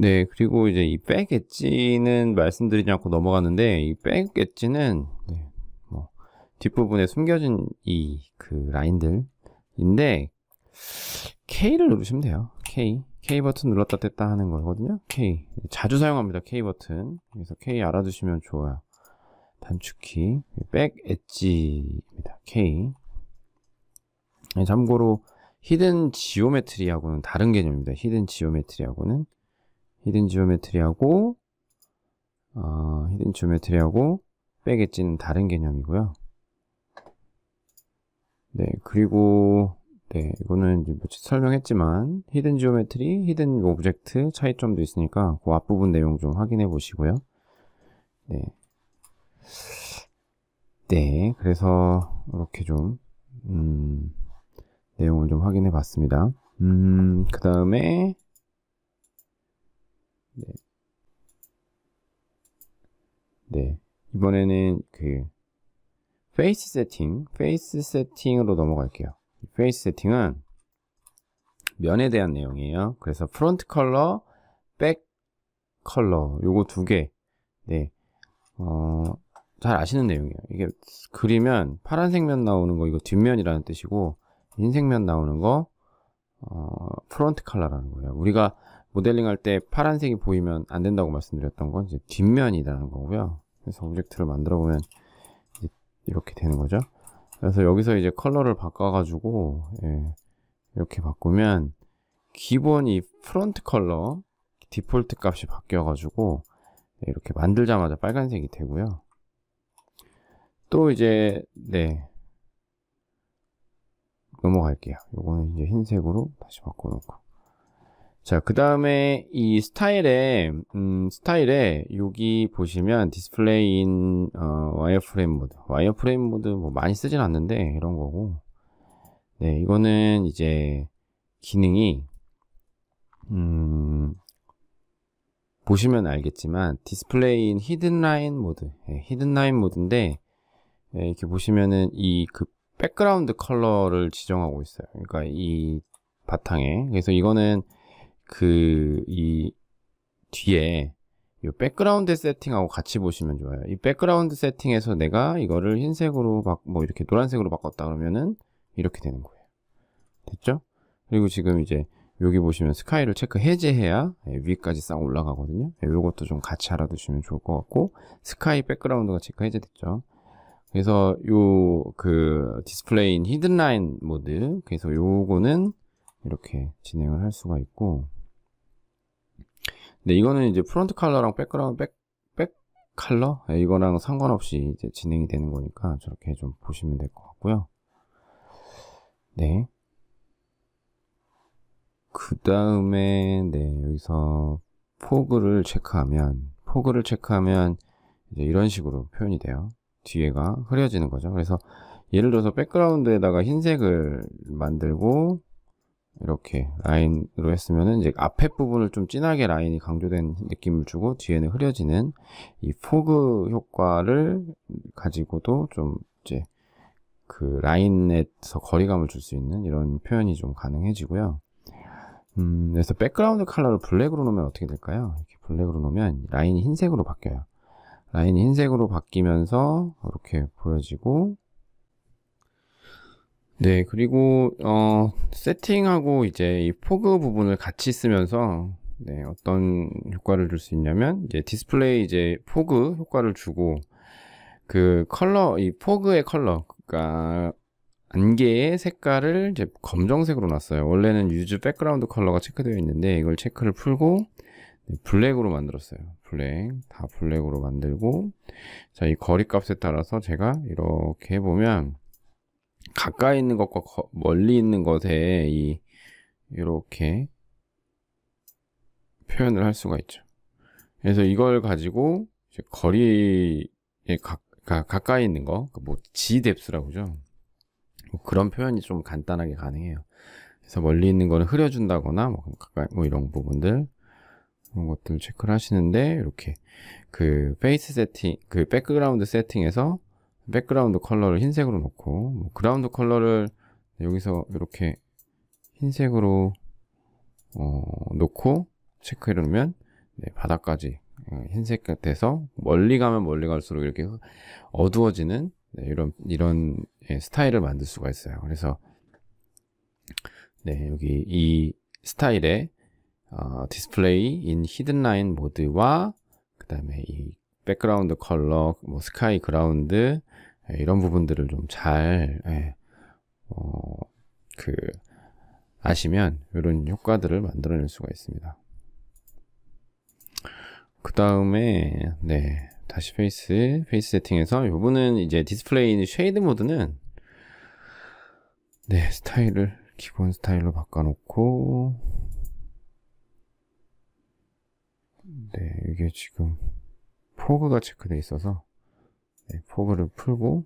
네, 그리고 이제 이 백 엣지는 말씀드리지 않고 넘어갔는데 이 백 엣지는 네, 뭐 뒷부분에 숨겨진 이 그 라인들인데 K를 누르시면 돼요. K. K 버튼 눌렀다 뗐다 하는 거거든요. K. 자주 사용합니다. K 버튼. 그래서 K 알아두시면 좋아요. 단축키. 백 엣지입니다. K. 네, 참고로 히든 지오메트리하고는 다른 개념입니다. 히든 지오메트리하고는 히든 지오메트리하고 어, 히든 지오메트리하고 빼겠지는 다른 개념이고요. 네, 그리고 네, 이거는 뭐 설명했지만 히든 지오메트리, 히든 오브젝트 차이점도 있으니까 그 앞부분 내용 좀 확인해 보시고요. 네. 네, 그래서 이렇게 좀 음, 내용을 좀 확인해 봤습니다. 음, 그 다음에 네. 네. 이번에는 그 페이스 세팅, 페이스 세팅으로 넘어갈게요. 페이스 세팅은 면에 대한 내용이에요. 그래서 프론트 컬러, 백 컬러 요거 두 개. 네. 어, 잘 아시는 내용이에요. 이게 그리면 파란색 면 나오는 거 이거 뒷면이라는 뜻이고 흰색 면 나오는 거 어, 프론트 컬러라는 거예요. 우리가 모델링 할 때 파란색이 보이면 안 된다고 말씀드렸던 건 이제 뒷면이라는 거고요. 그래서 오브젝트를 만들어 보면 이렇게 되는 거죠. 그래서 여기서 이제 컬러를 바꿔가지고 예, 이렇게 바꾸면 기본 이 프론트 컬러 디폴트 값이 바뀌어가지고 이렇게 만들자마자 빨간색이 되고요. 또 이제 네 넘어갈게요. 요거는 이제 흰색으로 다시 바꿔놓고 자, 그 다음에 이 스타일에, 음, 스타일에 여기 보시면 디스플레이인, 어, 와이어프레임 모드. 와이어프레임 모드 뭐 많이 쓰진 않는데, 이런 거고. 네, 이거는 이제 기능이, 음, 보시면 알겠지만 디스플레이인 히든 라인 모드. 네, 히든 라인 모드인데, 네, 이렇게 보시면은 이 그 백그라운드 컬러를 지정하고 있어요. 그러니까 이 바탕에. 그래서 이거는 그이 뒤에 이 백그라운드 세팅하고 같이 보시면 좋아요. 이 백그라운드 세팅에서 내가 이거를 흰색으로 바, 뭐 이렇게 노란색으로 바꿨다 그러면은 이렇게 되는 거예요. 됐죠? 그리고 지금 이제 여기 보시면 스카이를 체크 해제해야 예, 위까지 싹 올라가거든요. 이것도 예, 좀 같이 알아두시면 좋을 것 같고 스카이 백그라운드가 체크 해제됐죠. 그래서 요그 디스플레이인 히든 라인 모드 그래서 요거는 이렇게 진행을 할 수가 있고 근데 이거는 이제 프론트 칼러랑 백그라운드 백, 백 칼러 예, 이거랑 상관없이 이제 진행이 되는 거니까 저렇게 좀 보시면 될 것 같고요. 네. 그 다음에 네 여기서 포그를 체크하면 포그를 체크하면 이제 이런 식으로 표현이 돼요. 뒤에가 흐려지는 거죠. 그래서 예를 들어서 백그라운드에다가 흰색을 만들고 이렇게 라인으로 했으면은 이제 앞에 부분을 좀 진하게 라인이 강조된 느낌을 주고 뒤에는 흐려지는 이 포그 효과를 가지고도 좀 이제 그 라인에서 거리감을 줄 수 있는 이런 표현이 좀 가능해지고요. 음, 그래서 백그라운드 컬러를 블랙으로 놓으면 어떻게 될까요? 이렇게 블랙으로 놓으면 라인이 흰색으로 바뀌어요. 라인이 흰색으로 바뀌면서 이렇게 보여지고 네, 그리고 어, 세팅하고 이제 이 포그 부분을 같이 쓰면서 네, 어떤 효과를 줄 수 있냐면 이제 디스플레이 이제 포그 효과를 주고 그 컬러 이 포그의 컬러 그니까 안개의 색깔을 이제 검정색으로 놨어요. 원래는 유즈 백그라운드 컬러가 체크되어 있는데 이걸 체크를 풀고 네, 블랙으로 만들었어요. 블랙 다 블랙으로 만들고 자 이 거리값에 따라서 제가 이렇게 보면 가까이 있는 것과 거, 멀리 있는 것에 이 이렇게 표현을 할 수가 있죠. 그래서 이걸 가지고 거리에 가, 가, 까이 있는 거, 그러니까 뭐 지뎁스라고 그죠. 뭐 그런 표현이 좀 간단하게 가능해요. 그래서 멀리 있는 거를 흐려준다거나 뭐 가까이 뭐 이런 부분들 이런 것들 체크를 하시는데 이렇게 그 페이스 세팅, 그 백그라운드 세팅에서 백그라운드 컬러를 흰색으로 놓고 뭐 그라운드 컬러를 여기서 이렇게 흰색으로 어, 놓고 체크해 놓으면 네, 바닥까지 어, 흰색 같아서 멀리 가면 멀리 갈수록 이렇게 어두워지는 네, 이런 이런 예, 스타일을 만들 수가 있어요. 그래서 네, 여기 이 스타일의 어, 디스플레이 인 히든 라인 모드와 그 다음에 이 백그라운드 컬러, 뭐 스카이 그라운드, 예, 이런 부분들을 좀잘 예, 어, 그 아시면 이런 효과들을 만들어낼 수가 있습니다. 그 다음에 네 다시 페이스 페이스 세팅에서 요분은 이제 디스플레이 인 쉐이드 모드는 네 스타일을 기본 스타일로 바꿔놓고 네 이게 지금 포그가 체크되어 있어서 네, 포그를 풀고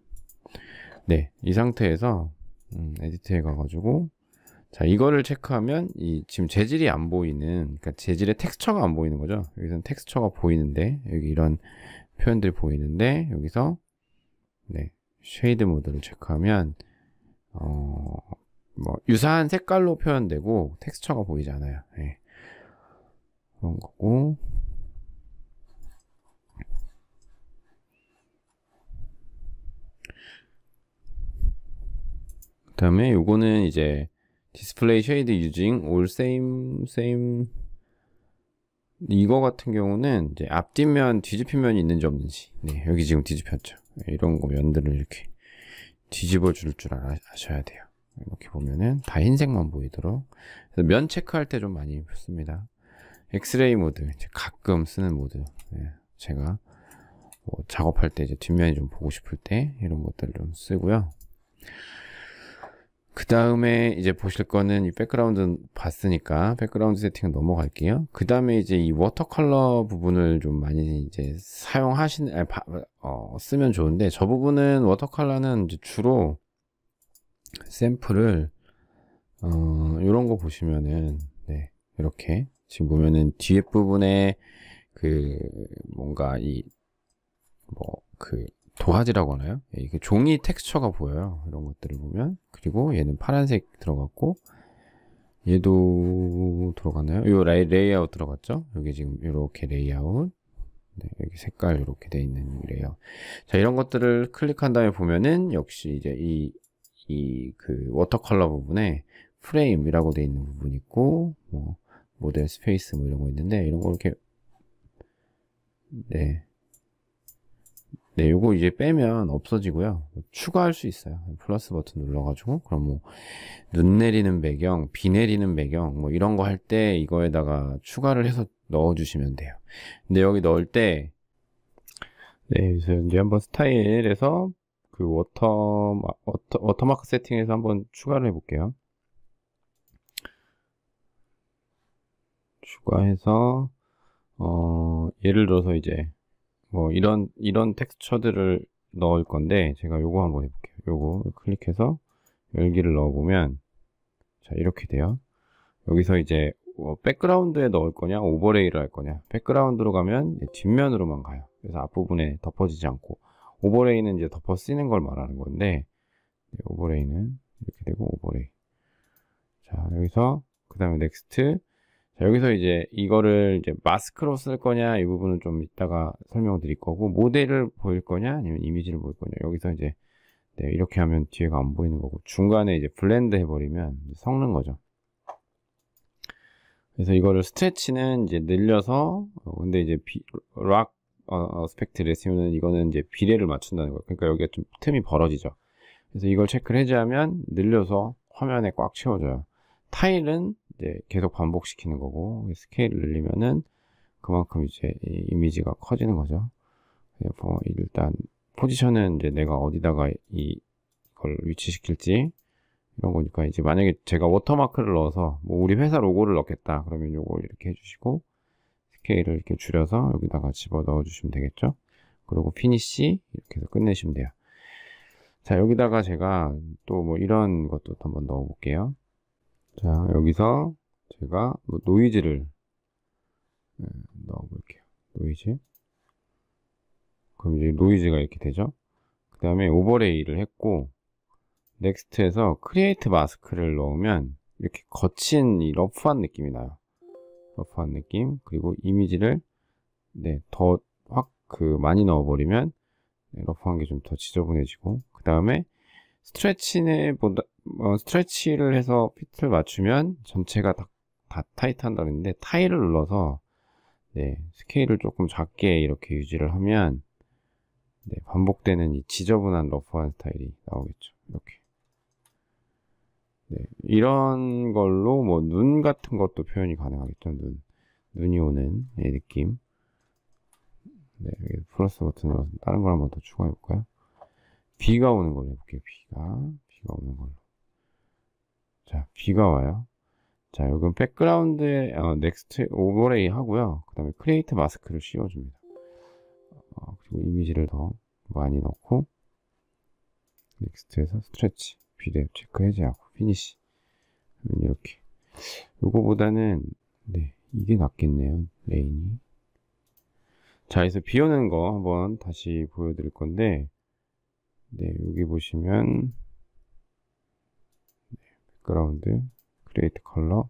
네, 이 상태에서 음, 에디트에 가가지고 자 이거를 체크하면 이 지금 재질이 안 보이는 그러니까 재질의 텍스처가 안 보이는 거죠 여기서 텍스처가 보이는데 여기 이런 표현들이 보이는데 여기서 네 쉐이드 모드를 체크하면 어 뭐 유사한 색깔로 표현되고 텍스처가 보이지 않아요 네. 그런 거고 그 다음에 요거는 이제 디스플레이 쉐이드 유징 올 세임 세임 이거 같은 경우는 이제 앞뒷면 뒤집힌 면이 있는지 없는지 네 여기 지금 뒤집혔죠 네, 이런 거 면들을 이렇게 뒤집어 줄 줄 아셔야 돼요 이렇게 보면은 다 흰색만 보이도록 면 체크할 때 좀 많이 씁니다 엑스레이 모드 이제 가끔 쓰는 모드 네, 제가 뭐 작업할 때 이제 뒷면이 좀 보고 싶을 때 이런 것들 좀 쓰고요 그 다음에 이제 보실 거는 이 백그라운드 봤으니까 백그라운드 세팅 넘어갈게요. 그 다음에 이제 이 워터 컬러 부분을 좀 많이 이제 사용하신, 아니, 바, 어, 쓰면 좋은데 저 부분은 워터 컬러는 주로 샘플을 어, 요런 거 보시면은 네, 이렇게 지금 보면은 뒤에 부분에 그 뭔가 이뭐그 도화지라고 하나요? 예, 이게 종이 텍스처가 보여요. 이런 것들을 보면. 그리고 얘는 파란색 들어갔고, 얘도 들어갔나요? 요 레이, 레이아웃 들어갔죠? 여기 지금 이렇게 레이아웃. 네, 여기 색깔 이렇게 돼 있는 이래요 자, 이런 것들을 클릭한 다음에 보면은 역시 이제 이, 이 그 워터컬러 부분에 프레임이라고 돼 있는 부분 이 있고, 뭐, 모델 스페이스 뭐 이런 거 있는데, 이런 거 이렇게, 네. 네, 요거 이제 빼면 없어지고요. 뭐 추가할 수 있어요. 플러스 버튼 눌러가지고 그럼 뭐 눈 내리는 배경, 비 내리는 배경 뭐 이런 거 할 때 이거에다가 추가를 해서 넣어주시면 돼요. 근데 여기 넣을 때 네, 그래서 이제 한번 스타일에서 그 워터, 워터 워터마크 세팅에서 한번 추가를 해볼게요. 추가해서 어 예를 들어서 이제 뭐 이런 이런 텍스처들을 넣을 건데 제가 요거 한번 해볼게요. 요거 클릭해서 열기를 넣어보면 자 이렇게 돼요. 여기서 이제 어, 백그라운드에 넣을 거냐 오버레이를 할 거냐 백그라운드로 가면 뒷면으로만 가요. 그래서 앞부분에 덮어지지 않고 오버레이는 이제 덮어 쓰는 걸 말하는 건데 네, 오버레이는 이렇게 되고 오버레이 자 여기서 그 다음에 넥스트 자, 여기서 이제 이거를 이제 마스크로 쓸 거냐 이 부분은 좀 이따가 설명드릴 거고 모델을 보일 거냐 아니면 이미지를 보일 거냐 여기서 이제 네, 이렇게 하면 뒤에가 안 보이는 거고 중간에 이제 블렌드 해버리면 섞는 거죠. 그래서 이거를 스트레치는 이제 늘려서 어, 근데 이제 비, 락 어, 어 스펙트 레시면는 이거는 이제 비례를 맞춘다는 거예요. 그러니까 여기가 좀 틈이 벌어지죠. 그래서 이걸 체크를 해제하면 늘려서 화면에 꽉 채워져요. 타일은 이제 계속 반복시키는 거고 스케일을 늘리면은 그만큼 이제 이미지가 커지는 거죠. 그래서 뭐 일단 포지션은 이제 내가 어디다가 이, 걸 위치시킬지 이런 거니까 이제 만약에 제가 워터마크를 넣어서 뭐 우리 회사 로고를 넣겠다 그러면 요걸 이렇게 해주시고 스케일을 이렇게 줄여서 여기다가 집어 넣어 주시면 되겠죠. 그리고 피니쉬 이렇게 해서 끝내시면 돼요. 자 여기다가 제가 또 뭐 이런 것도 한번 넣어 볼게요. 자 여기서 제가 뭐 노이즈를 예, 넣어볼게요 노이즈 그럼 이제 노이즈가 이렇게 되죠 그 다음에 오버레이를 했고 넥스트에서 크리에이트 마스크를 넣으면 이렇게 거친 이 러프한 느낌이 나요 러프한 느낌 그리고 이미지를 네, 더 확 그 많이 넣어버리면 네, 러프한 게 좀 더 지저분해지고 그 다음에 스트레치네 보다 어, 스트레치를 해서 핏을 맞추면 전체가 다, 다 타이트한다는데 타이를 눌러서 네, 스케일을 조금 작게 이렇게 유지를 하면 네, 반복되는 이 지저분한 러프한 스타일이 나오겠죠. 이렇게. 네, 이런 걸로 뭐 눈 같은 것도 표현이 가능하겠죠. 눈. 눈이 오는 느낌. 네, 플러스 버튼으로 다른 걸 한번 더 추가해 볼까요? 비가 오는 걸로 해볼게요. 비가 비가 오는 걸로. 자, 비가 와요. 자, 여기 백그라운드에 어, 넥스트 오버레이 하고요. 그 다음에 크리에이트 마스크를 씌워줍니다. 어, 그리고 이미지를 더 많이 넣고 넥스트에서 스트레치, 비랩 체크 해제하고 피니시 하면 이렇게 요거보다는 네, 이게 낫겠네요. 레인이 자, 그래서 비 오는 거 한번 다시 보여드릴 건데 네, 여기 보시면 네, 백그라운드 크리에이트 컬러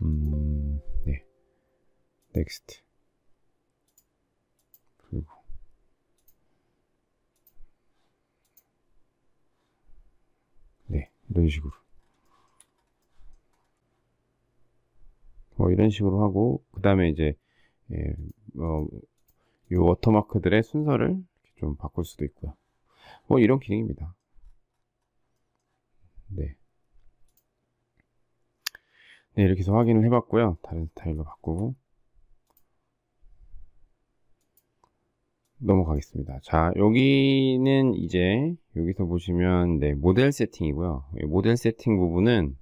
음, 네. 넥스트 그리고 네, 이런 식으로 뭐 이런 식으로 하고 그 다음에 이제 예, 어, 뭐, 이 워터마크들의 순서를 좀 바꿀 수도 있고요. 뭐 이런 기능입니다. 네. 네, 이렇게 해서 확인을 해봤고요. 다른 스타일로 바꾸고 넘어가겠습니다. 자, 여기는 이제 여기서 보시면 네, 모델 세팅이고요. 모델 세팅 부분은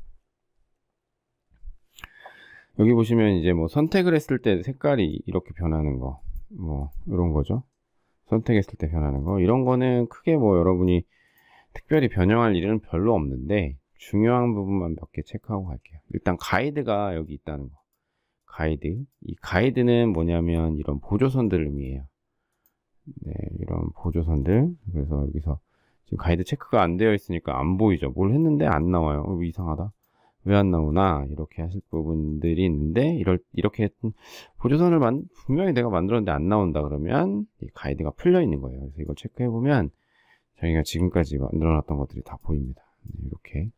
여기 보시면 이제 뭐 선택을 했을 때 색깔이 이렇게 변하는 거, 뭐 이런 거죠. 선택했을 때 변하는 거 이런 거는 크게 뭐 여러분이 특별히 변형할 일은 별로 없는데 중요한 부분만 몇 개 체크하고 갈게요 일단 가이드가 여기 있다는 거 가이드 이 가이드는 뭐냐면 이런 보조선들을 의미해요 네 이런 보조선들 그래서 여기서 지금 가이드 체크가 안 되어 있으니까 안 보이죠 뭘 했는데 안 나와요 어, 이상하다 왜안 나오나 이렇게 하실 부분들이 있는데 이럴 이렇게 보조선을 만, 분명히 내가 만들었는데 안 나온다 그러면 이 가이드가 풀려 있는 거예요. 그래서 이걸 체크해 보면 저희가 지금까지 만들어놨던 것들이 다 보입니다. 네, 이렇게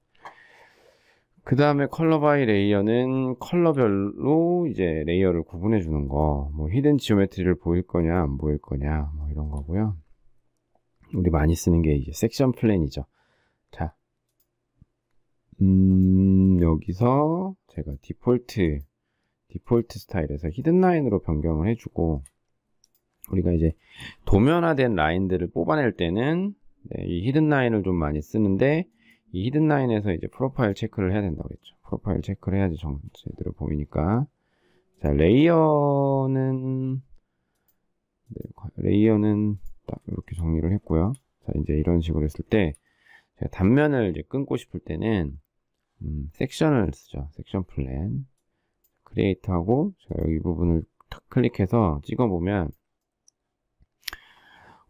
그 다음에 컬러 바이 레이어는 컬러별로 이제 레이어를 구분해 주는 거, 뭐 히든 지오메트리를 보일 거냐 안 보일 거냐 뭐 이런 거고요. 우리 많이 쓰는 게 이제 섹션 플랜이죠. 자, 음, 여기서 제가 디폴트, 디폴트 스타일에서 히든 라인으로 변경을 해주고, 우리가 이제 도면화된 라인들을 뽑아낼 때는 네, 이 히든 라인을 좀 많이 쓰는데, 이 히든 라인에서 이제 프로파일 체크를 해야 된다고 했죠 프로파일 체크를 해야지 정, 제대로 보이니까. 자, 레이어는, 네, 레이어는 딱 이렇게 정리를 했고요. 자, 이제 이런 식으로 했을 때, 단면을 이제 끊고 싶을 때는 음, 섹션을 쓰죠. 섹션 플랜 크리에이트하고 제가 여기 부분을 탁 클릭해서 찍어보면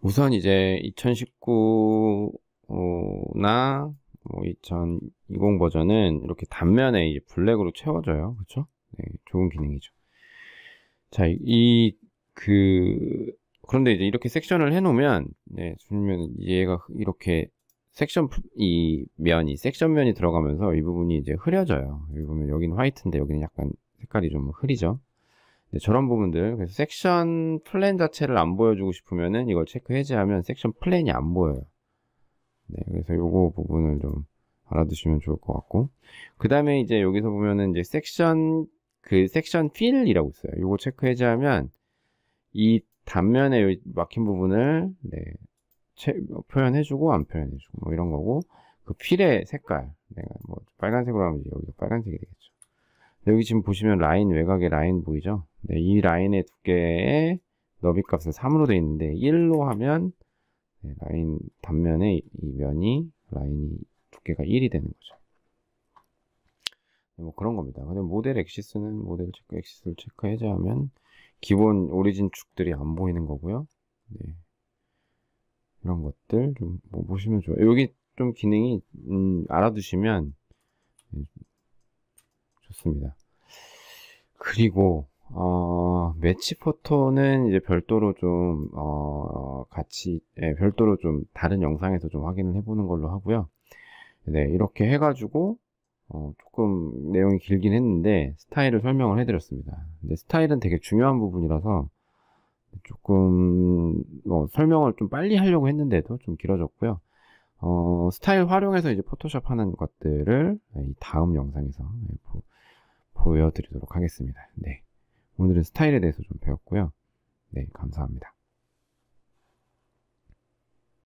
우선 이제 2019나 뭐2020 버전은 이렇게 단면에 이제 블랙으로 채워져요. 그쵸 네, 좋은 기능이죠. 자, 이 그 그런데 이제 이렇게 섹션을 해놓으면 네, 주면 얘가 이렇게 섹션 이 면이 섹션 면이 들어가면서 이 부분이 이제 흐려져요. 여기 보면 여기는 화이트인데 여기는 약간 색깔이 좀 흐리죠. 저런 부분들 그래서 섹션 플랜 자체를 안 보여주고 싶으면은 이걸 체크 해제하면 섹션 플랜이 안 보여요. 네, 그래서 요거 부분을 좀 알아두시면 좋을 것 같고 그 다음에 이제 여기서 보면은 이제 섹션 그 섹션 필이라고 있어요. 요거 체크 해제하면 이 단면에 막힌 부분을 네, 뭐 표현해주고 안 표현해주고 뭐 이런 거고 그 필의 색깔 내가 뭐 빨간색으로 하면 여기가 빨간색이 되겠죠. 여기 지금 보시면 라인 외곽에 라인 보이죠? 네, 이 라인의 두께의 너비 값은 3으로 되어 있는데 1로 하면 네, 라인 단면의 이 면이 라인이 두께가 1이 되는 거죠. 뭐 그런 겁니다. 근데 모델 엑시스는 모델 체크 엑시스를 체크해제 하면 기본 오리진 축들이 안 보이는 거고요. 네. 이런 것들 좀뭐 보시면 좋아요. 여기 좀 기능이 음, 알아두시면 예, 좋습니다. 그리고 어, 매치 포토는 이제 별도로 좀 어, 같이 네, 별도로 좀 다른 영상에서 좀 확인을 해보는 걸로 하고요. 네 이렇게 해가지고 어, 조금 내용이 길긴 했는데 스타일을 설명을 해드렸습니다. 근데 스타일은 되게 중요한 부분이라서 조금 뭐 설명을 좀 빨리 하려고 했는데도 좀 길어졌고요. 어, 스타일 활용해서 이제 포토샵 하는 것들을 네, 다음 영상에서 네, 보, 여드리도록 하겠습니다. 네. 오늘은 스타일에 대해서 좀 배웠고요. 네, 감사합니다.